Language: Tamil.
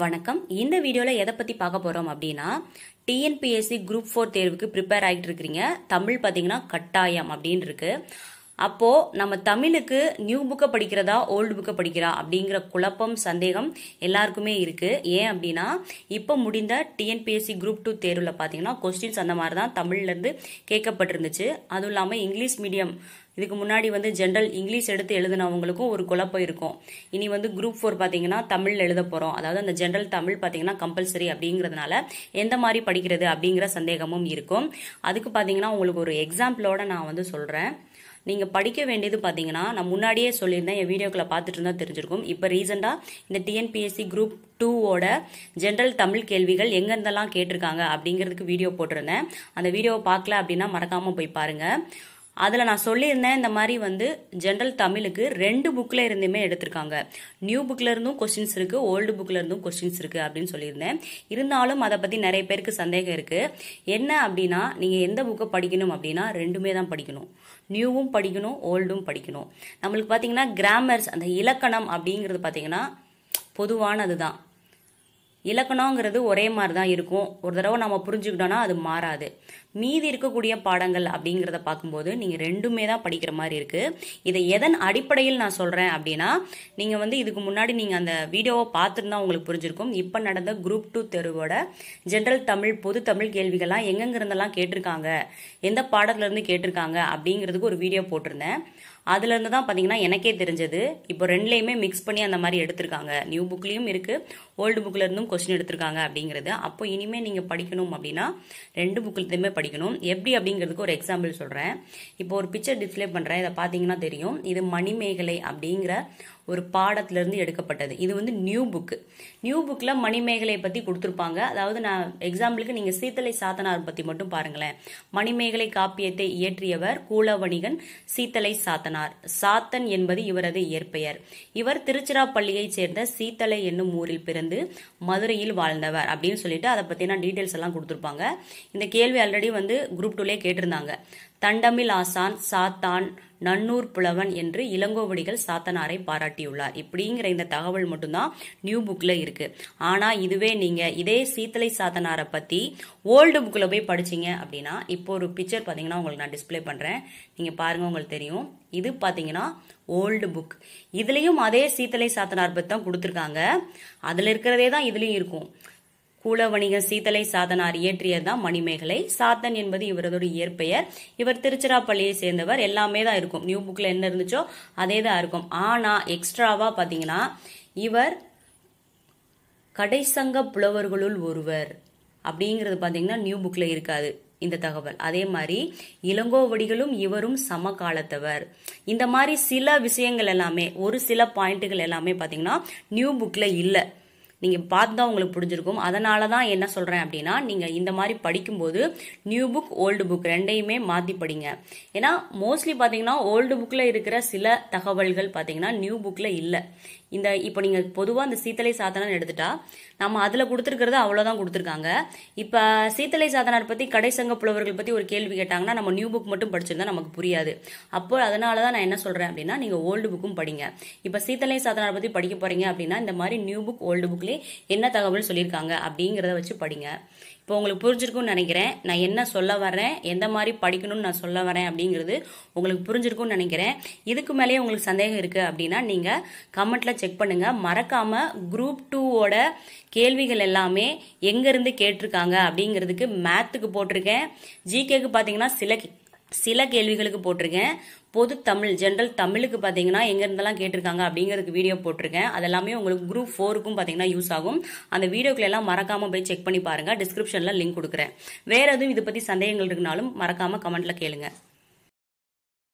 வணக்கம் இந்த வீடியோவில் எதை பற்றி பார்க்க போகிறோம் அப்படின்னா டிஎன்பிஎஸ்சி குரூப் ஃபோர் தேர்வுக்கு ப்ரிப்பேர் ஆகிட்டு இருக்கிறீங்க தமிழ் பார்த்தீங்கன்னா கட்டாயம் அப்படின்னு இருக்கு அப்போது நம்ம தமிழுக்கு நியூ புக்கை படிக்கிறதா ஓல்டு புக்கை படிக்கிறா அப்படிங்கிற குழப்பம் சந்தேகம் எல்லாருக்குமே இருக்குது ஏன் அப்படின்னா இப்போ முடிந்த டிஎன்பிஎஸ்சி குரூப் டூ தேர்வில் பார்த்தீங்கன்னா கொஸ்டின்ஸ் அந்த மாதிரி தான் தமிழ்லேருந்து கேட்கப்பட்டிருந்துச்சு அதுவும் இல்லாமல் இங்கிலீஷ் மீடியம் இதுக்கு முன்னாடி வந்து ஜென்ரல் இங்கிலீஷ் எடுத்து எழுதுனவங்களுக்கும் ஒரு குழப்பம் இருக்கும் இனி வந்து குரூப் ஃபோர் பார்த்தீங்கன்னா தமிழ் எழுத போகிறோம் அதாவது அந்த ஜென்ரல் தமிழ் பார்த்தீங்கன்னா கம்பல்சரி அப்படிங்கிறதுனால எந்த மாதிரி படிக்கிறது அப்படிங்கிற சந்தேகமும் இருக்கும் அதுக்கு பார்த்தீங்கன்னா உங்களுக்கு ஒரு எக்ஸாம்பிளோட நான் வந்து சொல்கிறேன் நீங்கள் படிக்க வேண்டியது பார்த்தீங்கன்னா நான் முன்னாடியே சொல்லியிருந்தேன் என் வீடியோக்களை பார்த்துட்டு இருந்தால் தெரிஞ்சிருக்கும் இப்போ ரீசெண்டாக இந்த டிஎன்பிஎஸ்சி குரூப் டூவோட ஜென்ரல் தமிழ் கேள்விகள் எங்கேருந்தெல்லாம் கேட்டிருக்காங்க அப்படிங்கிறதுக்கு வீடியோ போட்டிருந்தேன் அந்த வீடியோவை பார்க்கல அப்படின்னா மறக்காமல் போய் பாருங்கள் அதில் நான் சொல்லியிருந்தேன் இந்த மாதிரி வந்து ஜென்ரல் தமிழுக்கு ரெண்டு புக்கில் இருந்துமே எடுத்திருக்காங்க நியூ புக்கில் இருந்தும் கொஸ்டின்ஸ் இருக்குது ஓல்டு புக்கில் இருந்தும் கொஸ்டின்ஸ் இருக்குது அப்படின்னு சொல்லியிருந்தேன் இருந்தாலும் அதை பற்றி நிறைய பேருக்கு சந்தேகம் இருக்குது என்ன அப்படின்னா நீங்கள் எந்த புக்கை படிக்கணும் அப்படின்னா ரெண்டுமே தான் படிக்கணும் நியூவும் படிக்கணும் ஓல்டும் படிக்கணும் நம்மளுக்கு பார்த்தீங்கன்னா கிராமர்ஸ் அந்த இலக்கணம் அப்படிங்கிறது பார்த்தீங்கன்னா பொதுவானது தான் இலக்கணங்கிறது ஒரே மாதிரி தான் இருக்கும் ஒரு தடவை நம்ம புரிஞ்சுக்கிட்டோன்னா அது மாறாது மீதி இருக்கக்கூடிய பாடங்கள் அப்படிங்கிறத பார்க்கும்போது நீங்கள் ரெண்டுமே தான் படிக்கிற மாதிரி இருக்குது இதை எதன் அடிப்படையில் நான் சொல்கிறேன் அப்படின்னா நீங்கள் வந்து இதுக்கு முன்னாடி நீங்கள் அந்த வீடியோவை பார்த்துருந்தா உங்களுக்கு புரிஞ்சிருக்கும் இப்போ நடந்த குரூப் டூ தெருவோட ஜென்ரல் தமிழ் பொது தமிழ் கேள்விகள்லாம் எங்கெங்கிருந்தெல்லாம் கேட்டிருக்காங்க எந்த இருந்து கேட்டிருக்காங்க அப்படிங்கிறதுக்கு ஒரு வீடியோ போட்டிருந்தேன் அதுலேருந்து தான் பார்த்தீங்கன்னா எனக்கே தெரிஞ்சது இப்போ ரெண்டுலேயுமே மிக்ஸ் பண்ணி அந்த மாதிரி எடுத்திருக்காங்க நியூ புக்லேயும் இருக்குது ஓல்டு புக்ல இருந்தும் கொஸ்டின் எடுத்திருக்காங்க அப்படிங்கிறது அப்போ இனிமேல் நீங்கள் படிக்கணும் அப்படின்னா ரெண்டு புக்கில் படிக்கணும் எப்படி அப்படிங்கிறதுக்கு ஒரு எக்ஸாம்பிள் சொல்கிறேன் இப்போ ஒரு பிக்சர் டிஸ்பிளே பண்ணுறேன் இதை பார்த்தீங்கன்னா தெரியும் இது மணிமேகலை அப்படிங்கிற ஒரு பாடத்திலிருந்து எடுக்கப்பட்டது இது வந்து நியூ புக்கு நியூ புக்கில் மணிமேகலை பற்றி கொடுத்துருப்பாங்க அதாவது நான் எக்ஸாம்பிளுக்கு நீங்கள் சீத்தலை சாத்தனார் பற்றி மட்டும் பாருங்களேன் மணிமேகலை காப்பியத்தை இயற்றியவர் கூலவணிகன் சீத்தலை சாத்தனார் சாத்தன் என்பது இவரது இயற்பெயர் இவர் திருச்சிராப்பள்ளியைச் சேர்ந்த சீத்தலை என்னும் ஊரில் பிறந்து மதுரையில் வாழ்ந்தவர் அப்படின்னு சொல்லிட்டு அதை பற்றின டீட்டெயில்ஸ் எல்லாம் கொடுத்துருப்பாங்க இந்த கேள்வி ஆல்ரெடி வந்து குரூப் டூலே கேட்டிருந்தாங்க தண்டமில் ஆசான் சாத்தான் நன்னூர் புலவன் என்று இளங்கோவடிகள் சாத்தனாரை பாராட்டியுள்ளார் இப்படிங்கிற இந்த தகவல் மட்டும்தான் நியூ புக்கில் இருக்கு ஆனால் இதுவே நீங்கள் இதே சீத்தலை சாத்தனாரை பற்றி ஓல்டு புக்கில் போய் படிச்சீங்க அப்படின்னா இப்போ ஒரு பிக்சர் பாத்தீங்கன்னா உங்களுக்கு நான் டிஸ்பிளே பண்ணுறேன் நீங்கள் பாருங்கள் உங்களுக்கு தெரியும் இது பார்த்தீங்கன்னா ஓல்டு புக் இதுலயும் அதே சீத்தலை சாத்தனார் பற்றி தான் கொடுத்துருக்காங்க அதில் இருக்கிறதே தான் இதுலேயும் இருக்கும் வணிக சீதலை சாதனார் இயற்றியதுதான் மணிமேகலை சாத்தன் என்பது இவரதோட இயற்பெயர் இவர் திருச்சிராப்பள்ளியை சேர்ந்தவர் எல்லாமே தான் இருக்கும் நியூ புக்கில் என்ன இருந்துச்சோ அதே தான் இருக்கும் ஆனால் எக்ஸ்ட்ராவாக பார்த்தீங்கன்னா இவர் கடைசங்க புலவர்களுள் ஒருவர் அப்படிங்கிறது பாத்தீங்கன்னா நியூ புக்கில் இருக்காது இந்த தகவல் அதே மாதிரி இளங்கோவடிகளும் இவரும் சம காலத்தவர் இந்த மாதிரி சில விஷயங்கள் எல்லாமே ஒரு சில பாயிண்ட்டுகள் எல்லாமே பார்த்தீங்கன்னா நியூ புக்கில் இல்லை நீங்கள் பார்த்து தான் உங்களுக்கு புரிஞ்சிருக்கும் அதனால தான் என்ன சொல்கிறேன் அப்படின்னா நீங்கள் இந்த மாதிரி படிக்கும்போது நியூ புக் ஓல்டு புக் ரெண்டையுமே மாற்றி படிங்க ஏன்னா மோஸ்ட்லி பார்த்தீங்கன்னா ஓல்டு புக்கில் இருக்கிற சில தகவல்கள் பார்த்தீங்கன்னா நியூ புக்கில் இல்லை இந்த இப்போ நீங்கள் பொதுவாக இந்த சீத்தலை சாதனம் எடுத்துட்டா நம்ம அதில் கொடுத்துருக்கிறது அவ்வளோதான் கொடுத்துருக்காங்க இப்போ சீத்தலை சாதனார் பற்றி கடைசங்க புலவர்கள் பற்றி ஒரு கேள்வி கேட்டாங்கன்னா நம்ம நியூ புக் மட்டும் படிச்சிருந்தா நமக்கு புரியாது அப்போ அதனால தான் நான் என்ன சொல்கிறேன் அப்படின்னா நீங்கள் ஓல்டு புக்கும் படிங்க இப்போ சீத்தலை சாதனார் பற்றி படிக்க போகிறீங்க அப்படின்னா இந்த மாதிரி நியூ புக் ஓல்டு புக்லேயே சொல்லி என்ன தகவல் சொல்லியிருக்காங்க அப்படிங்கிறத வச்சு படிங்க இப்போ உங்களுக்கு புரிஞ்சிருக்கும்னு நினைக்கிறேன் நான் என்ன சொல்ல வரேன் எந்த மாதிரி படிக்கணும்னு நான் சொல்ல வரேன் அப்படிங்கிறது உங்களுக்கு புரிஞ்சிருக்கும்னு நினைக்கிறேன் இதுக்கு மேலேயே உங்களுக்கு சந்தேகம் இருக்குது அப்படின்னா நீங்கள் கமெண்ட்டில் செக் பண்ணுங்கள் மறக்காமல் குரூப் டூவோட கேள்விகள் எல்லாமே எங்கேருந்து கேட்டிருக்காங்க அப்படிங்கிறதுக்கு மேத்துக்கு போட்டிருக்கேன் ஜிகேக்கு பார்த்தீங்கன்னா சில சில கேள்விகளுக்கு போட்டிருக்கேன் பொது தமிழ் ஜென்ரல் தமிழுக்கு பார்த்தீங்கன்னா எங்கேருந்தெல்லாம் கேட்டிருக்காங்க அப்படிங்கிறதுக்கு வீடியோ போட்டிருக்கேன் அதெல்லாமே உங்களுக்கு குரூப் ஃபோருக்கும் பார்த்தீங்கன்னா யூஸ் ஆகும் அந்த வீடியோக்கள் எல்லாம் மறக்காமல் போய் செக் பண்ணி பாருங்கள் டிஸ்கிரிப்ஷனில் லிங்க் கொடுக்குறேன் வேறு எதுவும் இதை பற்றி சந்தேகங்கள் இருக்குனாலும் மறக்காமல் கமெண்ட்டில் கேளுங்கள்